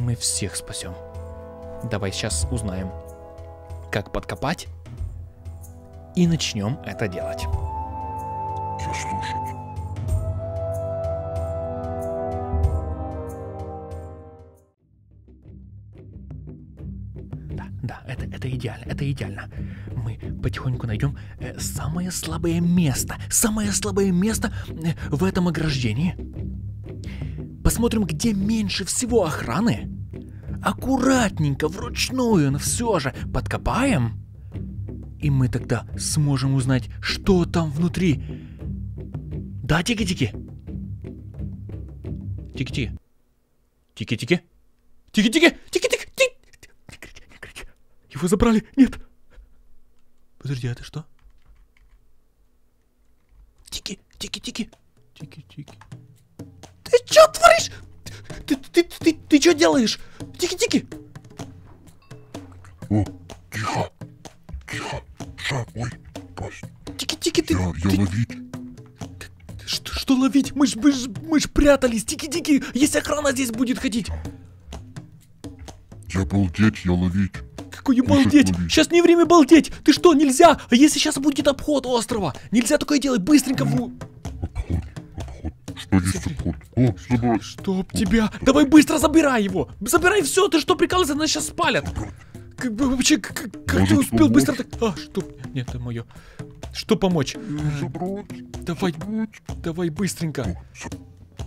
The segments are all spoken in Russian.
Мы всех спасем. Давай сейчас узнаем, как подкопать. И начнем это делать. Заслушать. Да, да, это, это идеально, это идеально. Мы потихоньку найдем э, самое слабое место, самое слабое место э, в этом ограждении. Посмотрим, где меньше всего охраны. Аккуратненько, вручную, но все же подкопаем. И мы тогда сможем узнать, что там внутри. Да, тики-тики. Тики-тики. ти Тики-тики. Тики-тики. Тики-тики. Его забрали. Нет. Подожди, а это что? Тики, тики, тики. Тики, тики. Ты что творишь? Ты, ты, ты, ты, ты что делаешь? Тики-тики. О, тихо. Тихо. Ша, ой, прости. Тики-тики, ты... Я, я ты... ловить. Что, что ловить? Мы ж, мы ж, мы ж прятались. Тики-тики, если охрана здесь будет ходить. Я балдеть, я ловить. Какой балдеть? Ловить. Сейчас не время балдеть. Ты что, нельзя? А если сейчас будет обход острова? Нельзя такое делать. Быстренько... Ну... В... 11 секунд. О, забирай. Чтоб тебя. Давай быстро забирай его. Забирай все, ты что прикалываешься, нас сейчас спалят. Как бы вообще, как, как ты успел помочь? быстро так... А, что... Нет, это мое. Что помочь? Забрать. Давай, забрать. давай быстренько.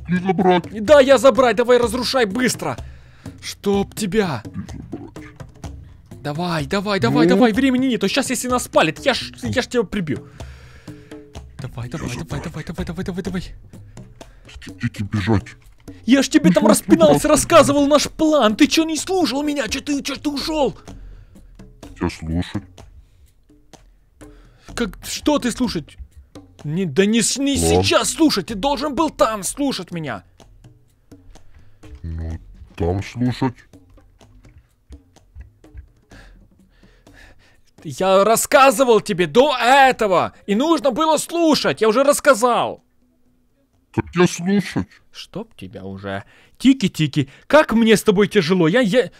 Не забрать. Да, я забрать, давай разрушай быстро. Чтоб тебя. Давай, давай, давай, ну? давай, времени нет. А сейчас, если нас спалит, я ж, я ж тебя прибью. Давай, давай, давай, давай, давай, давай, давай, давай. Идите бежать. Я ж тебе там распинался, рассказывал наш план. Ты чё не слушал меня? Чё ты, чё ты ушел? Я слушать. Как, что ты слушать? Не, да не, не сейчас слушать, ты должен был там слушать меня. Ну, там слушать. Я рассказывал тебе до этого, и нужно было слушать, я уже рассказал. Тебя слушать. Чтоб тебя уже. Тики-тики, как мне с тобой тяжело. Я... я...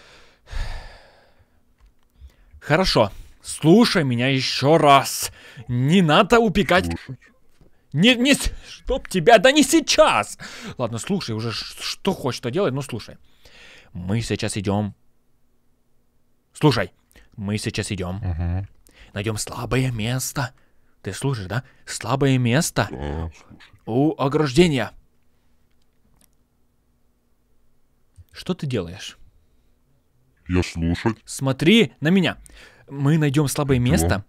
Хорошо. Слушай меня еще раз. Не надо упекать. Слушать. Не, не, чтоб тебя, да не сейчас. Ладно, слушай уже, что хочешь, то делай, Ну слушай. Мы сейчас идем. Слушай, мы сейчас идем. Угу. Найдем слабое место. Ты слушаешь, да? Слабое место. Да, слушай у ограждения. Что ты делаешь? Я слушать. Смотри на меня. Мы найдем слабое Чего? место,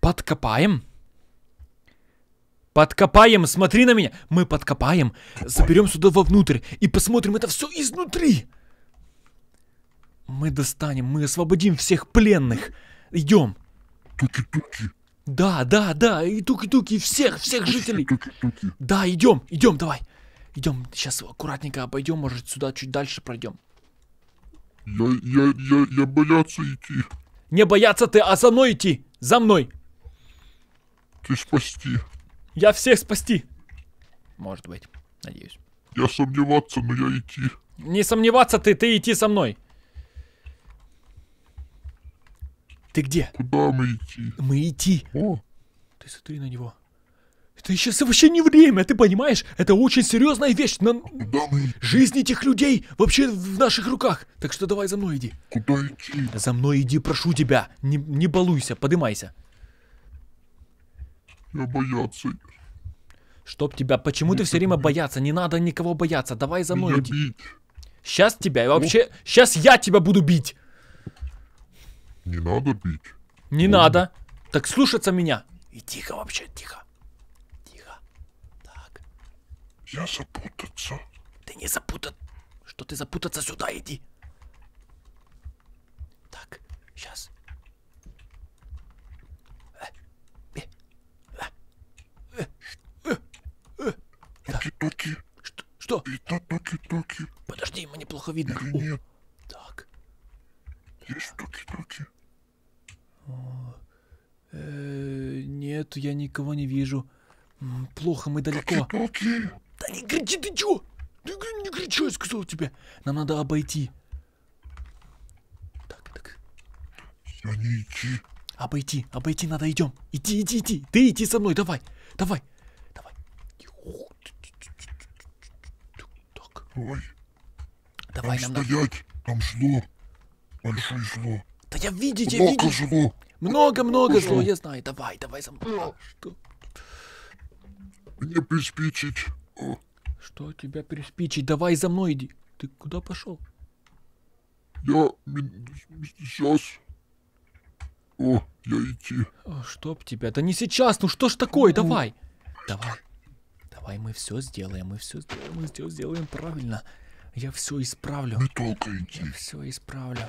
подкопаем. Подкопаем, смотри на меня. Мы подкопаем, Копаем. заберем сюда вовнутрь и посмотрим это все изнутри. Мы достанем, мы освободим всех пленных. Идем. Туки-туки. Да, да, да, и туки-туки, всех, всех жителей. Да, идем, идем, давай. Идем, сейчас аккуратненько обойдем, может, сюда чуть дальше пройдем. Я, я, я, я бояться идти. Не бояться ты, а за мной идти. За мной. Ты спасти. Я всех спасти. Может быть, надеюсь. Я сомневаться, но я идти. Не сомневаться ты, ты идти со мной. Ты где? Куда мы идти? Мы идти. О. Ты смотри на него. Это сейчас вообще не время, ты понимаешь? Это очень серьезная вещь. На... Куда мы идти? Жизнь этих людей вообще в наших руках. Так что давай за мной иди. Куда идти? За мной иди, прошу тебя. Не, не балуйся, подымайся. Я бояться. Чтоб тебя, почему не ты все время бояться? Не надо никого бояться. Давай за мной Меня иди. Бить. Сейчас тебя, и вообще, сейчас я тебя буду бить. Не надо бить. Не Можно. надо. Так слушаться меня. И тихо вообще, тихо. Тихо. Так. Я запутаться. Ты не запутан. Что ты запутаться сюда, иди. Так, сейчас. Э, э, э, токи-токи. Что? Это токи-токи. Подожди, мне плохо видно. Или нет? Так. Есть токи-токи. Э, нет, я никого не вижу. Плохо, мы далеко. Какие да не кричи, ты чё? Ты не кричи, я сказал тебе. Нам надо обойти. Так, так. Я не иди. Обойти, обойти надо, идем. Иди, иди, иди. Ты иди со мной, давай, давай, давай. Так. Ой. Давай, нам стоять, там шло. Большое шло. Да я видите, много видите. Зло. Много, много зло, я знаю. Давай, давай за мной. А что? Мне приспичить. Что тебя приспичить? Давай за мной иди. Ты куда пошел? Я сейчас. О, я идти. О, а чтоб тебя. Да не сейчас, ну что ж такое, ну, давай. Давай. Давай, мы все сделаем, мы все сделаем, мы все сделаем правильно. Я все исправлю. Не толкайте. Я все исправлю.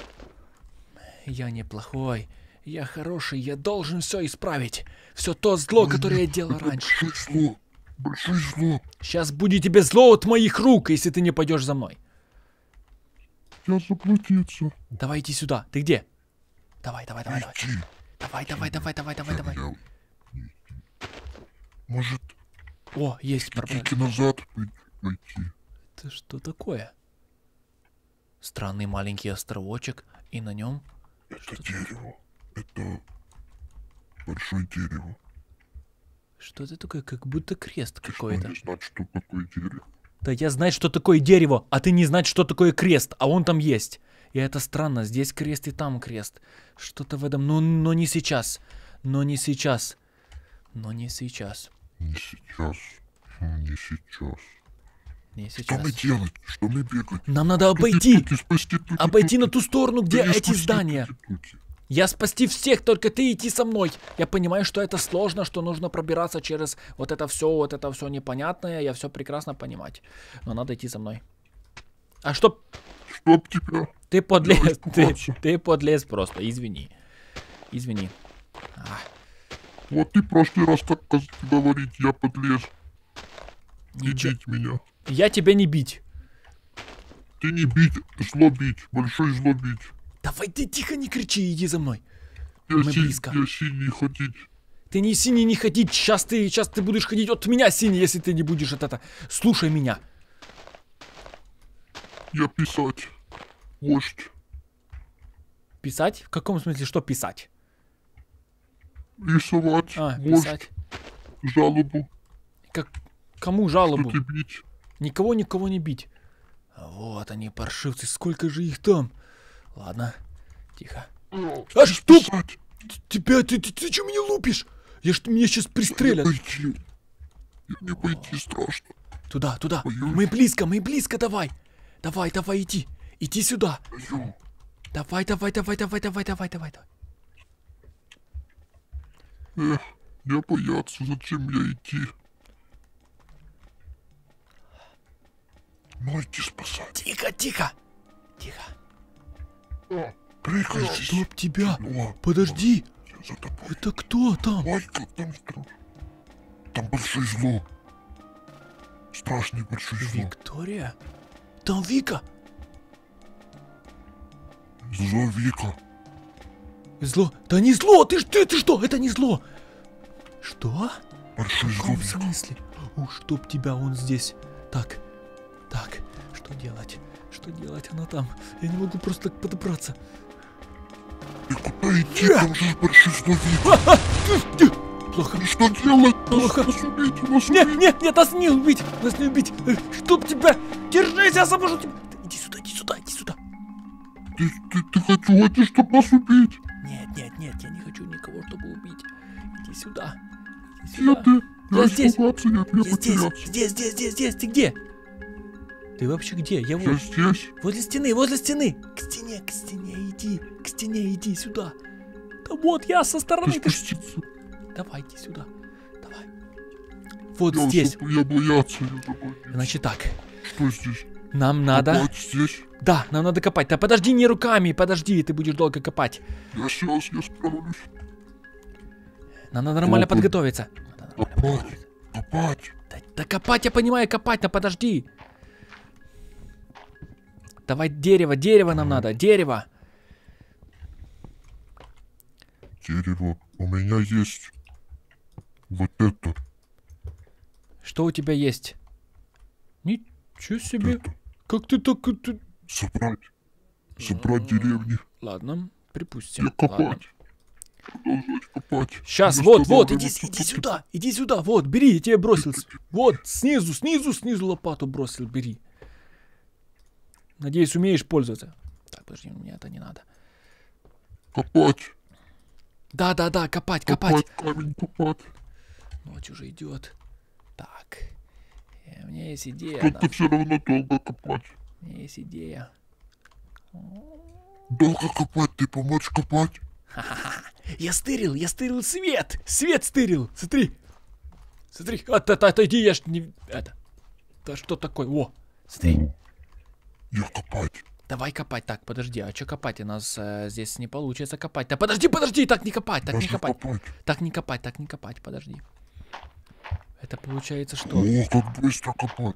Я неплохой. Я хороший, я должен все исправить. Все то зло, которое я делал раньше. Большое зло. Большое зло. Сейчас будет тебе зло от моих рук, если ты не пойдешь за мной. Я заплатиться. Давай иди сюда. Ты где? Давай, давай, давай, давай. Давай, давай, давай, давай, давай, давай. Может. О, есть проблема. назад Это что такое? Странный маленький островочек, и на нем это Что дерево. Ты... Это большое дерево. Что это такое? Как будто крест какой-то. Ты что, не что такое дерево? Да я знаю, что такое дерево, а ты не знаешь, что такое крест, а он там есть. И это странно, здесь крест и там крест. Что-то в этом, но, ну, но не сейчас. Но не сейчас. Но не сейчас. Не сейчас. Ну, не сейчас. Не сейчас. Что мне делать? Что мне бегать? Нам надо обойти. Тути, спасти, тути, обойти тути. на ту сторону, где Меня эти спасти, здания. Я спасти всех, только ты иди со мной. Я понимаю, что это сложно, что нужно пробираться через вот это все, вот это все непонятное. Я все прекрасно понимать. Но надо идти со мной. А чтоб? Чтоб тебя. Ты подлез, ты, ты подлез просто, извини. Извини. А. Вот ты прошлый раз так говорить, я подлез. Не Ч... бить меня. Я тебя не бить. Ты не бить, зло бить, большой зло бить. Давай ты тихо не кричи, иди за мной. Я Мы си... близко. Я синий ходить. Ты не синий не ходить, сейчас ты, сейчас ты будешь ходить от меня синий, если ты не будешь от это. Слушай меня. Я писать. Вождь. Писать? В каком смысле, что писать? Рисовать. А, вождь. Жалобу. Как, Кому жалобу? Никого никого не бить. Вот они, паршивцы, сколько же их там? Ладно, тихо. Ну, а что? Тебя, ты, ты, ты, что меня лупишь? Я ж, меня сейчас пристрелят. Не пойти. Не пойти страшно. Туда, туда. Боюсь. Мы близко, мы близко, давай. Давай, давай, иди. Иди сюда. Боюсь. Давай, давай, давай, давай, давай, давай, давай, давай. Эх, я бояться, зачем я идти? Майки спасать. Тихо, тихо. Тихо. О, Чтоб тебя. Ну, Подожди. Это кто там? Майка, там страшно. Там большое зло. Страшное большое зло. Виктория? Там Вика. Зло, Вика. Зло? Да не зло, ты, ты, ты что? Это не зло. Что? Большое зло, Вика. В смысле? Уж чтоб тебя он здесь... Так, так, что делать? Что делать? Она там. Я не могу просто так подобраться. И куда идти? Там же большой злодей. Плохо. Что делать? Плохо. Нас убить, нас нет, убить. нет, нет, нас не убить. Нас не убить. Э, чтоб тебя. Держись, я заможу тебя. Иди сюда, иди сюда, иди сюда. Ты, ты, ты хочешь, чтобы нас убить? Нет, нет, нет, я не хочу никого, чтобы убить. Иди сюда. Иди сюда. Нет, ты. Я, я здесь. Я здесь, здесь, здесь, здесь, здесь, ты где? Ты вообще где? Я вот... Я здесь. Возле стены, возле стены. К стене, к стене иди. К стене иди сюда. Да вот я со стороны... Ты спуститься. Давай, иди сюда. Давай. Вот я здесь. Уже, я бояться, я Значит так. Что здесь? Нам надо... Копать здесь? Да, нам надо копать. Да подожди не руками, подожди, ты будешь долго копать. Я сейчас, не справлюсь. Нам надо нормально Копать. подготовиться. Копать. Копать. Да, да копать, я понимаю, копать, но подожди. Давай дерево, дерево нам надо, дерево. Дерево. У меня есть вот это. Что у тебя есть? Ничего себе. Это. Как ты так... Это... Собрать. Собрать деревни. Ладно, припустим. Я копать. Копать. Сейчас, Потому вот, вот, иди, иди сюда, иди сюда, вот, бери, я тебе бросил. Вот, снизу, снизу, снизу лопату бросил, бери. Надеюсь, умеешь пользоваться. Так, подожди, мне это не надо. Копать. Да, да, да, копать, копать. Копать, камень копать. Ночь уже идет. Так. Э, у меня есть идея. Тут ты все равно долго копать. У меня есть идея. Долго копать, ты помочь копать? Ха-ха-ха. Я стырил, я стырил свет. Свет стырил. Смотри. Смотри, от, от, отойди, я ж не... Это. Да что такое? О, смотри. Я копать. Давай копать. Так, подожди, а что копать? У нас э, здесь не получится копать. Да подожди, подожди, так не копать, так Даже не копать. копать. Так не копать, так не копать, подожди. Это получается что? О, как быстро копать.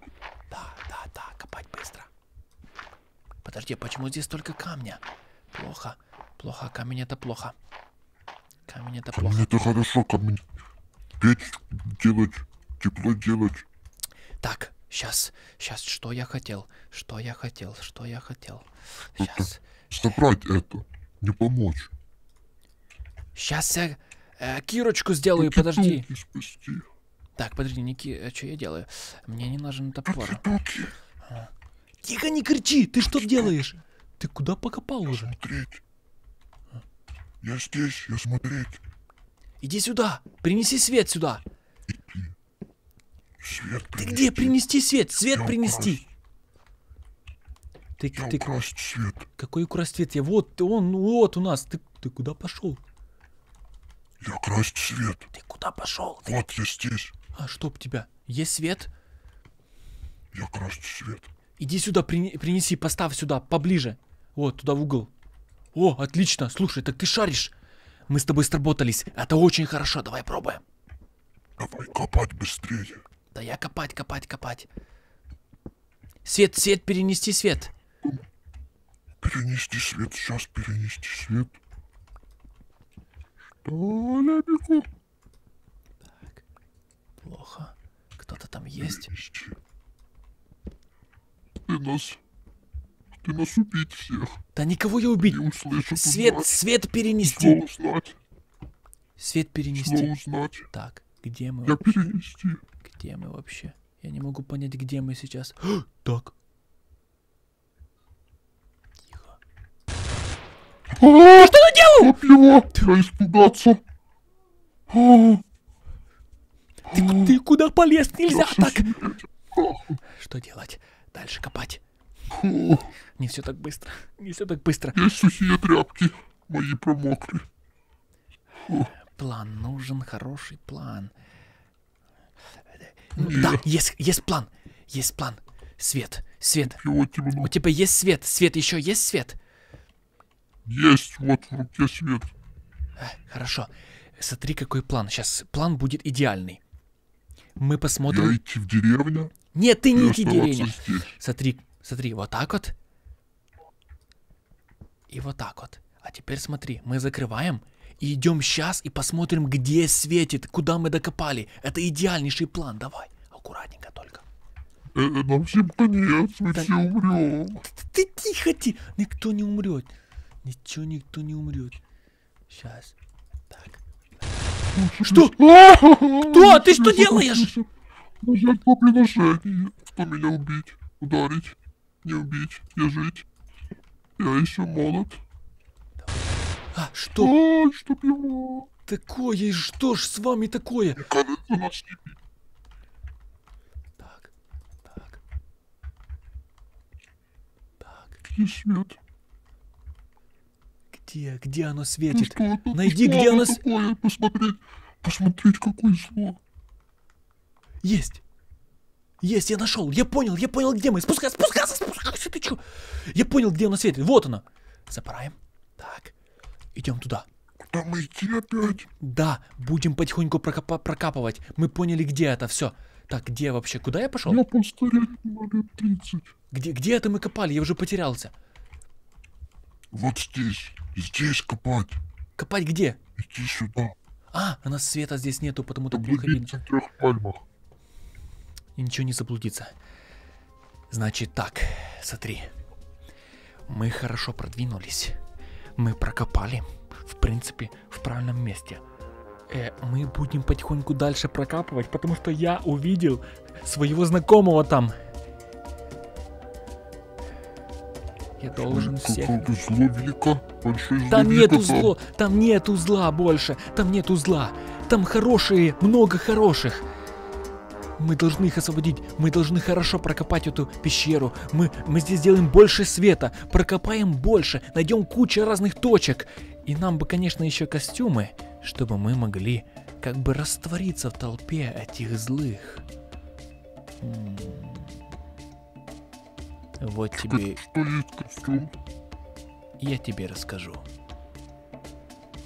Да, да, да, копать быстро. Подожди, почему здесь только камня? Плохо, плохо, камень это плохо. Камень это камень плохо. Камень это хорошо, камень. Печь делать, тепло делать. Так, Сейчас, сейчас, что я хотел? Что я хотел? Что я хотел? Сейчас. Собрать это. Не помочь. Сейчас я э, кирочку сделаю, Эти подожди. Так, подожди, Ники, а э, что я делаю? Мне не нужен топор. А. Тихо, не кричи! Ты что делаешь? Ты куда покопал я уже? Смотреть. Я здесь, я смотреть. Иди сюда! Принеси свет сюда! Свет принести. Ты где принести свет? Свет я принести. Украсть. ты я тык. украсть свет. Какой украсть свет? Я вот он, вот у нас. Ты, ты куда пошел? Я красть свет. Ты куда пошел? Ты... Вот я здесь. А чтоб тебя. Есть свет? Я красть свет. Иди сюда, принеси, поставь сюда, поближе. Вот, туда в угол. О, отлично. Слушай, так ты шаришь. Мы с тобой сработались. Это очень хорошо. Давай пробуем. Давай копать быстрее. Да я копать, копать, копать. Свет, свет, перенести свет. Перенести свет, сейчас перенести свет. Что я Так, плохо. Кто-то там есть. Перенести. Ты нас... Ты нас убить всех. Да никого я убить. Не услышу, свет, узнать. свет перенести. Снова узнать. Свет перенести. Снова узнать. Так, где мы? Я вообще? перенести. Где мы вообще? Я не могу понять, где мы сейчас. так. Тихо. Что ты делал? Его, я испугался. Ты, ты куда полез? Нельзя так. Что делать? Дальше копать. Не все так быстро. Не все так быстро. Есть сухие тряпки. Мои промокли. План нужен, хороший план. Да, есть, есть план. Есть план. Свет, свет. У тебя типа есть свет. Свет, еще есть свет? Есть, вот в руке свет. Э, хорошо. Смотри, какой план. Сейчас план будет идеальный. Мы посмотрим... Я идти в деревню? Нет, ты не идти в деревню. Смотри, смотри, вот так вот. И вот так вот. А теперь смотри, мы закрываем и идем сейчас и посмотрим, где светит, куда мы докопали. Это идеальнейший план, давай. Аккуратненько только. Это э, нам всем конец, мы да, все умрем. Ты, ты тихо, ты. Никто не умрет. Ничего никто не умрет. Сейчас. Так. Что? Кто? Ты что делаешь? Я по приглашению. Кто меня убить? Ударить? Не убить? не жить? Я еще молод. А, что? Ой, чтоб его. Такое, что ж с вами такое? Так, так. Так. Где свет? Где, где оно ну светит? Ну, что, Найди, где оно... Какое? Посмотреть, посмотреть, какое зло. Есть. Есть, я нашел, я понял, я понял, где мы. Спускайся, спускайся, спускайся, ты чё? Я понял, где оно светит. Вот оно. Забираем. Так. Идем туда. Там идти опять? Да, будем потихоньку прокапа- прокапывать. Мы поняли, где это все. Так, где вообще? Куда я пошел? Я постарел на 30. Где, где это мы копали? Я уже потерялся. Вот здесь. Здесь копать. Копать где? Иди сюда. А, у нас света здесь нету, потому что плохо видно. в трех пальмах. И ничего не заблудиться. Значит так, смотри. Мы хорошо продвинулись мы прокопали, в принципе, в правильном месте. Э, мы будем потихоньку дальше прокапывать, потому что я увидел своего знакомого там. Я должен что, всех... велико? Большое зло там велико, нету там. зло, там больше, там нет узла, Там хорошие, много хороших. Мы должны их освободить. Мы должны хорошо прокопать эту пещеру. Мы, мы здесь сделаем больше света. Прокопаем больше. Найдем кучу разных точек. И нам бы, конечно, еще костюмы, чтобы мы могли как бы раствориться в толпе этих злых. Вот тебе... Я тебе расскажу.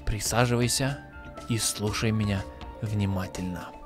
Присаживайся и слушай меня внимательно.